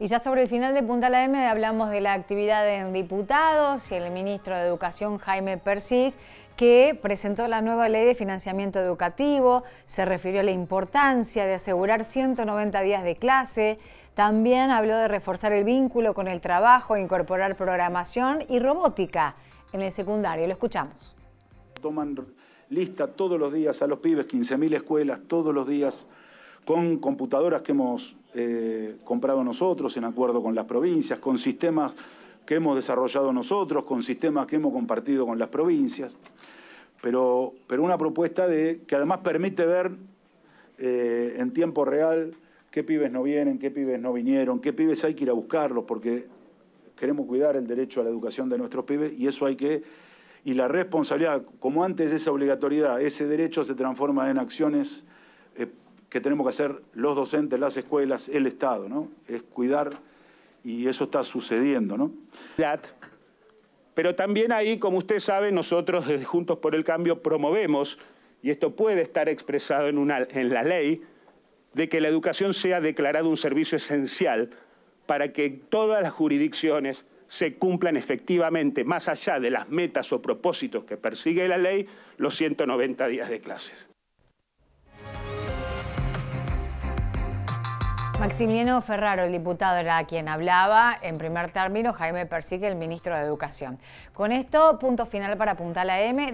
Y ya sobre el final de Punta la M hablamos de la actividad en diputados y el ministro de Educación Jaime Persig, que presentó la nueva ley de financiamiento educativo, se refirió a la importancia de asegurar 190 días de clase, también habló de reforzar el vínculo con el trabajo, incorporar programación y robótica en el secundario. Lo escuchamos. Toman lista todos los días a los pibes, 15.000 escuelas todos los días con computadoras que hemos eh, comprado nosotros en acuerdo con las provincias, con sistemas que hemos desarrollado nosotros, con sistemas que hemos compartido con las provincias, pero, pero una propuesta de, que además permite ver eh, en tiempo real qué pibes no vienen, qué pibes no vinieron, qué pibes hay que ir a buscarlos, porque queremos cuidar el derecho a la educación de nuestros pibes y eso hay que... Y la responsabilidad, como antes esa obligatoriedad, ese derecho se transforma en acciones eh, que tenemos que hacer los docentes, las escuelas, el Estado, ¿no? Es cuidar y eso está sucediendo, ¿no? Pero también ahí, como usted sabe, nosotros desde Juntos por el Cambio promovemos, y esto puede estar expresado en, una, en la ley, de que la educación sea declarada un servicio esencial para que todas las jurisdicciones se cumplan efectivamente, más allá de las metas o propósitos que persigue la ley, los 190 días de clases. Maximiliano Ferraro, el diputado, era quien hablaba. En primer término, Jaime Persigue, el ministro de Educación. Con esto, punto final para Punta la M.